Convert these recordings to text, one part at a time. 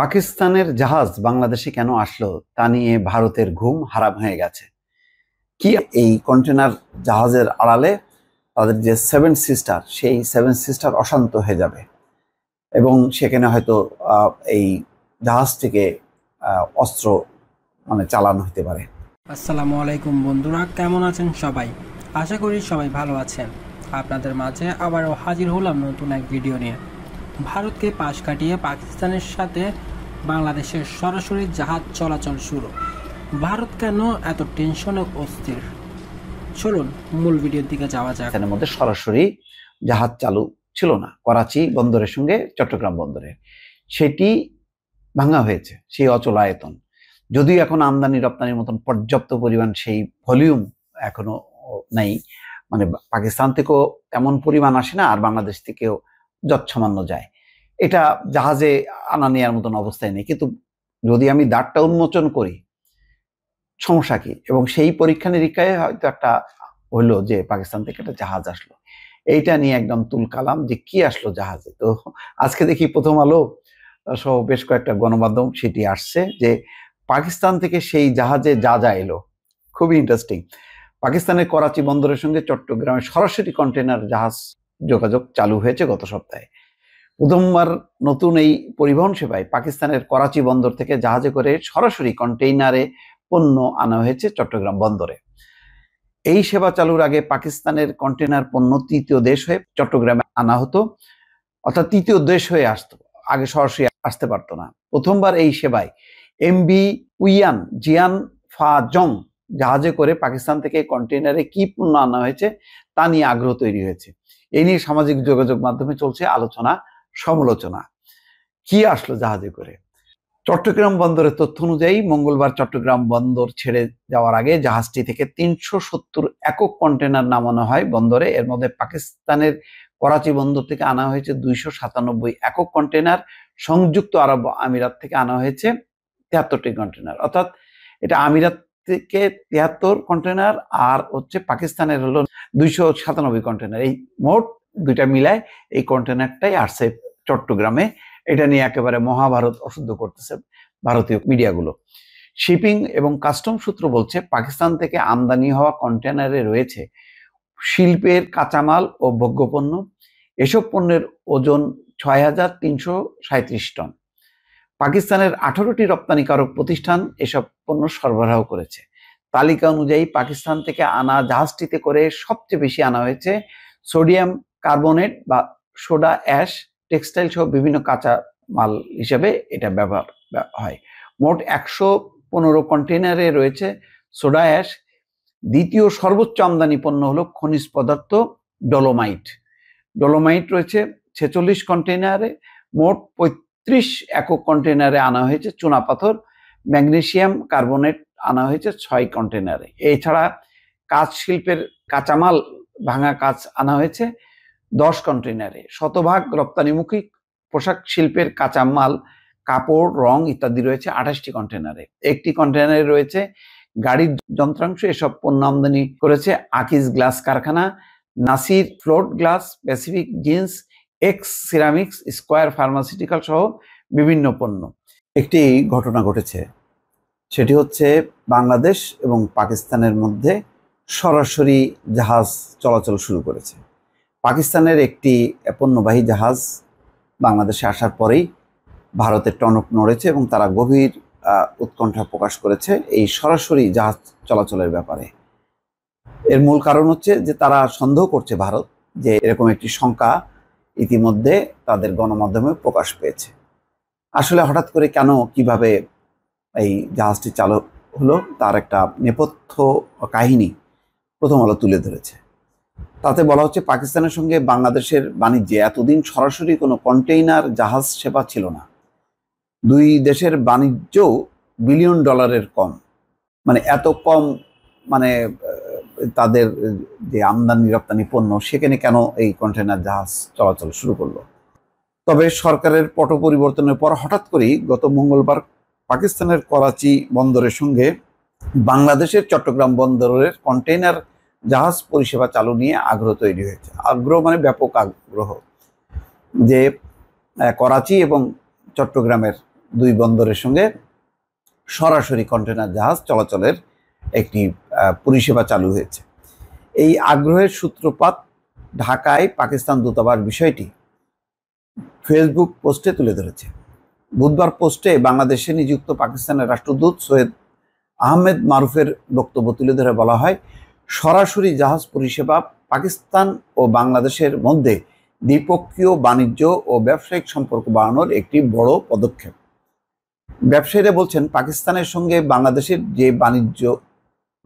পাকিস্তানের জাহাজ বাংলাদেশে কেন আসলো তা নিয়ে ভারতের ঘুম হারাম হয়ে গেছে কি এই কন্টেনার জাহাজের আড়ালে তাদের যে সেভেন সিস্টার সেই সেভেন সিস্টার অশান্ত হয়ে যাবে এবং সেখানে হয়তো এই জাহাজ থেকে অস্ত্র মানে চালানো হতে পারে আসসালামু আলাইকুম বন্ধুরা কেমন আছেন সবাই আশা করি সবাই ভালো আছেন আপনাদের মাঝে আবারও হাজির হলাম নতুন এক ভিডিও নিয়ে ভারতকে পাশ কাটিয়ে পাকিস্তানের সাথে বাংলাদেশের সরাসরি জাহাজ চলাচল শুরু ভারত কেন এত টেনশনে অস্থির চলুন মূল ভিডিওর দিকে যাওয়া যাক এখানে মধ্যে সরাসরি জাহাজ চালু ছিল না করাচি বন্দরের সঙ্গে চট্টগ্রাম বন্দরে সেটি ভাঙা হয়েছে সেই অচল আয়তন যদিও এখন আমদানি রপ্তানির মতন পর্যাপ্ত পরিমাণ সেই ভলিউম এখনো নেই মানে পাকিস্তান থেকেও এমন পরিমাণ আসে না আর বাংলাদেশ থেকেও যৎসামান্য যায় এটা জাহাজে আনা নেওয়ার মতন অবস্থায় নেই কিন্তু যদি আমি দাঁড়টা উন্মোচন করি সমস্যা কি এবং সেই পরীক্ষা নিরীক্ষায় হয়তো একটা হলো যে পাকিস্তান থেকে একটা জাহাজ আসলো এইটা নিয়ে একদম তুল কালাম যে কি আসলো জাহাজে তো আজকে দেখি প্রথম আলো সহ বেশ কয়েকটা গণমাধ্যম সেটি আসছে যে পাকিস্তান থেকে সেই জাহাজে যা যা এলো খুবই ইন্টারেস্টিং পাকিস্তানের করাচি বন্দরের সঙ্গে চট্টগ্রামে সরাসরি কন্টেনার জাহাজ যোগাযোগ চালু হয়েছে গত সপ্তাহে প্রথমবার নতুন এই পরিবহন সেবায় পাকিস্তানের করাচি বন্দর থেকে জাহাজে করে সরাসরি কন্টেইনারে পণ্য আনা হয়েছে চট্টগ্রাম বন্দরে এই সেবা চালুর আগে পাকিস্তানের কন্টেনার পণ্য তৃতীয় দেশ হয়ে চট্টগ্রামে আনা হতো অর্থাৎ তৃতীয় দেশ হয়ে আসতো আগে সরাসরি আসতে পারতো না প্রথমবার এই সেবায় এমবি উইয়ান জিয়ান ফা জং জাহাজে করে পাকিস্তান থেকে কন্টেনারে কি পণ্য আনা হয়েছে তা নিয়ে আগ্রহ তৈরি হয়েছে এই নিয়ে সামাজিক যোগাযোগ মাধ্যমে চলছে আলোচনা সমালোচনা কি আসলো জাহাজে করে চট্টগ্রাম বন্দরের তথ্য অনুযায়ী মঙ্গলবার চট্টগ্রাম বন্দর ছেড়ে যাওয়ার আগে জাহাজটি থেকে তিনশো সত্তর একক কন্টেনার নামানো হয় বন্দরে এর মধ্যে পাকিস্তানের করাচি বন্দর থেকে আনা হয়েছে দুইশো সাতানব্বই একক কন্টেনার সংযুক্ত আরব আমিরাত থেকে আনা হয়েছে তেহাত্তরটি কন্টেনার অর্থাৎ এটা আমিরাত থেকে তিয়াত্তর কন্টেনার আর হচ্ছে পাকিস্তানের হলো দুইশো সাতানব্বই কন্টেনার এই মোট দুইটা মিলায় এই কন্টেনারটাই আসছে চট্টগ্রামে এটা নিয়ে একেবারে মহাভারত অশুদ্ধ করতেছে ভারতীয় মিডিয়াগুলো শিপিং এবং কাস্টম সূত্র বলছে পাকিস্তান থেকে আমদানি হওয়া কন্টেনারে রয়েছে শিল্পের কাঁচামাল ও ভোগ্যপণ্য এসব পণ্যের ওজন ছয় হাজার তিনশো টন পাকিস্তানের আঠারোটি রপ্তানিকারক প্রতিষ্ঠান এসব পণ্য সরবরাহ করেছে তালিকা অনুযায়ী পাকিস্তান থেকে আনা জাহাজটিতে করে সবচেয়ে বেশি আনা হয়েছে সোডিয়াম কার্বনেট বা সোডা অ্যাশ টেক্সটাইল সহ বিভিন্ন কাঁচা মাল হিসেবে এটা ব্যবহার হয় মোট একশো পনেরো কন্টেনারে রয়েছে সোডা অ্যাশ দ্বিতীয় সর্বোচ্চ আমদানি পণ্য হলো খনিজ পদার্থ ডলোমাইট ডলোমাইট রয়েছে ছেচল্লিশ কন্টেনারে মোট ত্রিশ একক কন্টেনারে আনা হয়েছে চুনা পাথর ম্যাগনেশিয়াম কার্বনেট আনা হয়েছে ছয় কন্টেনারে এছাড়া কাঁচ শিল্পের কাঁচামাল ভাঙা কাঁচ আনা হয়েছে দশ কন্টেনারে শতভাগ রপ্তানিমুখী পোশাক শিল্পের কাঁচামাল কাপড় রং ইত্যাদি রয়েছে আঠাশটি কন্টেনারে একটি কন্টেনারে রয়েছে গাড়ির যন্ত্রাংশ এসব পণ্য আমদানি করেছে আকিজ গ্লাস কারখানা Nasir float glass Pacific jeans X ceramics square pharmaceutical সহ বিভিন্ন পণ্য একটি ঘটনা ঘটেছে সেটি হচ্ছে বাংলাদেশ এবং পাকিস্তানের মধ্যে সরাসরি জাহাজ চলাচল শুরু করেছে পাকিস্তানের একটি পণ্যবাহী জাহাজ বাংলাদেশে আসার পরেই ভারতের টনক নড়েছে এবং তারা গভীর উৎকণ্ঠা প্রকাশ করেছে এই সরাসরি জাহাজ চলাচলের ব্যাপারে এর মূল কারণ হচ্ছে যে তারা সন্দেহ করছে ভারত যে এরকম একটি শঙ্কা ইতিমধ্যে তাদের গণমাধ্যমে প্রকাশ পেয়েছে আসলে হঠাৎ করে কেন কিভাবে এই জাহাজটি চালু হলো তার একটা নেপথ্য কাহিনী প্রথম আলো তুলে ধরেছে তাতে বলা হচ্ছে পাকিস্তানের সঙ্গে বাংলাদেশের বাণিজ্যে এতদিন সরাসরি কোনো কন্টেইনার জাহাজ সেবা ছিল না দুই দেশের বাণিজ্য বিলিয়ন ডলারের কম মানে এত কম মানে তাদের যে আমদানি রপ্তানি পণ্য সেখানে কেন এই কন্টেনার জাহাজ চলাচল শুরু করলো তবে সরকারের পট পরিবর্তনের পর হঠাৎ করেই গত মঙ্গলবার পাকিস্তানের করাচি বন্দরের সঙ্গে বাংলাদেশের চট্টগ্রাম বন্দরের কন্টেইনার জাহাজ পরিষেবা চালু নিয়ে আগ্রহ তৈরি হয়েছে আগ্রহ মানে ব্যাপক আগ্রহ যে করাচি এবং চট্টগ্রামের দুই বন্দরের সঙ্গে সরাসরি কন্টেনার জাহাজ চলাচলের একটি পরিষেবা চালু হয়েছে এই আগ্রহের সূত্রপাত ঢাকায় পাকিস্তান দূতাবাস বিষয়টি ফেসবুক পোস্টে তুলে ধরেছে বুধবার পোস্টে বাংলাদেশে নিযুক্ত পাকিস্তানের রাষ্ট্রদূত সৈয়দ আহমেদ মারুফের বক্তব্য তুলে ধরে বলা হয় সরাসরি জাহাজ পরিষেবা পাকিস্তান ও বাংলাদেশের মধ্যে দ্বিপক্ষীয় বাণিজ্য ও ব্যবসায়িক সম্পর্ক বাড়ানোর একটি বড় পদক্ষেপ ব্যবসায়ীরা বলছেন পাকিস্তানের সঙ্গে বাংলাদেশের যে বাণিজ্য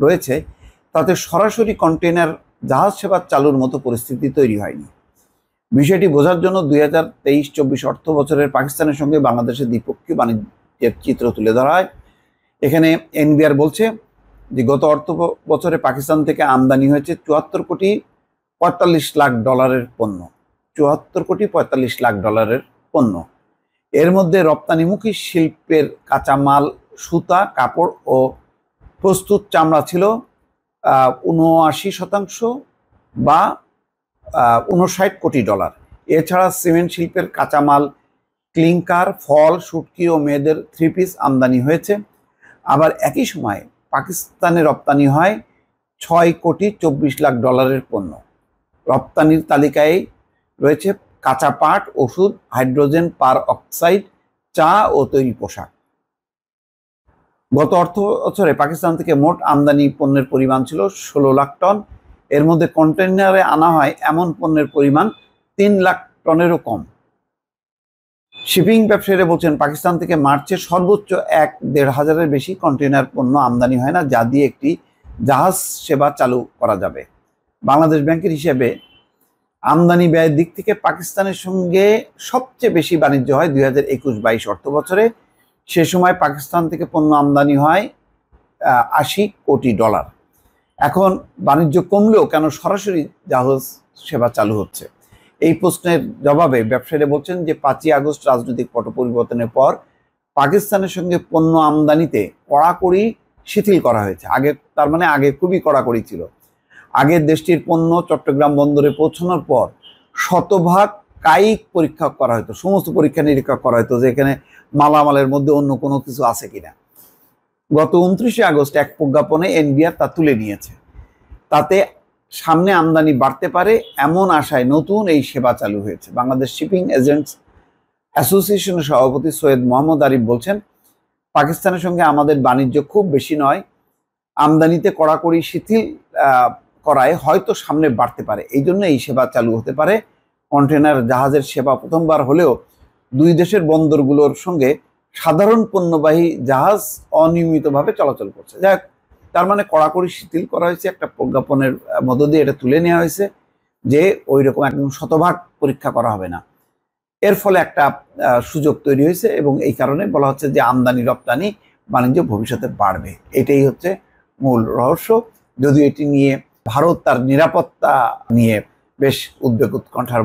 রয়েছে তাতে সরাসরি কন্টেনার জাহাজ সেবা চালুর মতো পরিস্থিতি তৈরি হয়নি বিষয়টি বোঝার জন্য দুই হাজার তেইশ চব্বিশ অর্থ বছরের পাকিস্তানের সঙ্গে বাংলাদেশের দ্বিপক্ষীয় বাণিজ্যের চিত্র তুলে ধরা হয় এখানে এনবিআর বলছে যে গত অর্থ বছরে পাকিস্তান থেকে আমদানি হয়েছে চুয়াত্তর কোটি পঁয়তাল্লিশ লাখ ডলারের পণ্য চুয়াত্তর কোটি পঁয়তাল্লিশ লাখ ডলারের পণ্য এর মধ্যে রপ্তানিমুখী শিল্পের কাঁচামাল সুতা কাপড় ও প্রস্তুত চামড়া ছিল উনআশি শতাংশ বা উনষাট কোটি ডলার এছাড়া সিমেন্ট শিল্পের কাঁচামাল ক্লিংকার ফল শুটকি ও মেয়েদের থ্রি পিস আমদানি হয়েছে আবার একই সময়ে পাকিস্তানে রপ্তানি হয় ছয় কোটি চব্বিশ লাখ ডলারের পণ্য রপ্তানির তালিকায় রয়েছে কাঁচা পাট ওষুধ হাইড্রোজেন পার অক্সাইড চা ও তৈরি পোশাক গত অর্থ বছরে পাকিস্তান থেকে মোট আমদানি পণ্যের পরিমাণ ছিল ষোলো লাখ টন এর মধ্যে কন্টেনারে আনা হয় এমন পণ্যের পরিমাণ তিন লাখ টনেরও কম শিপিং ব্যবসায়ীরা বলছেন পাকিস্তান থেকে মার্চে সর্বোচ্চ এক দেড় হাজারের বেশি কন্টেনার পণ্য আমদানি হয় না যা দিয়ে একটি জাহাজ সেবা চালু করা যাবে বাংলাদেশ ব্যাংকের হিসেবে আমদানি ব্যয়ের দিক থেকে পাকিস্তানের সঙ্গে সবচেয়ে বেশি বাণিজ্য হয় দুই হাজার একুশ বাইশ অর্থ বছরে সে সময় পাকিস্তান থেকে পণ্য আমদানি হয় আশি কোটি ডলার এখন বাণিজ্য কমলেও কেন সরাসরি জাহাজ সেবা চালু হচ্ছে এই প্রশ্নের জবাবে ব্যবসায়ীরা বলছেন যে পাঁচই আগস্ট রাজনৈতিক পট পরিবর্তনের পর পাকিস্তানের সঙ্গে পণ্য আমদানিতে কড়াকড়ি শিথিল করা হয়েছে আগে তার মানে আগে খুবই কড়াকড়ি ছিল আগে দেশটির পণ্য চট্টগ্রাম বন্দরে পৌঁছানোর পর শতভাগ কায়িক পরীক্ষা করা হতো সমস্ত পরীক্ষা নিরীক্ষা করা হতো যে এখানে মালামালের মধ্যে অন্য কোনো কিছু আছে কিনা গত উনত্রিশে আগস্ট এক প্রজ্ঞাপনে এনবিআর তা তুলে নিয়েছে তাতে সামনে আমদানি বাড়তে পারে এমন আশায় নতুন এই সেবা চালু হয়েছে বাংলাদেশ শিপিং এজেন্টস অ্যাসোসিয়েশনের সভাপতি সৈয়দ মোহাম্মদ আরিফ বলছেন পাকিস্তানের সঙ্গে আমাদের বাণিজ্য খুব বেশি নয় আমদানিতে কড়াকড়ি শিথিল করায় হয়তো সামনে বাড়তে পারে এই জন্য এই সেবা চালু হতে পারে কন্টেনার জাহাজের সেবা প্রথমবার হলেও দুই দেশের বন্দরগুলোর সঙ্গে সাধারণ পণ্যবাহী জাহাজ অনিয়মিতভাবে চলাচল করছে যাই তার মানে কড়াকড়ি শিথিল করা হয়েছে একটা প্রজ্ঞাপনের মধ্য দিয়ে এটা তুলে নেওয়া হয়েছে যে ওই রকম একদম শতভাগ পরীক্ষা করা হবে না এর ফলে একটা সুযোগ তৈরি হয়েছে এবং এই কারণে বলা হচ্ছে যে আমদানি রপ্তানি বাণিজ্য ভবিষ্যতে বাড়বে এটাই হচ্ছে মূল রহস্য যদিও এটি নিয়ে ভারত তার নিরাপত্তা নিয়ে বেশ উদ্বেগ উৎকণ্ঠার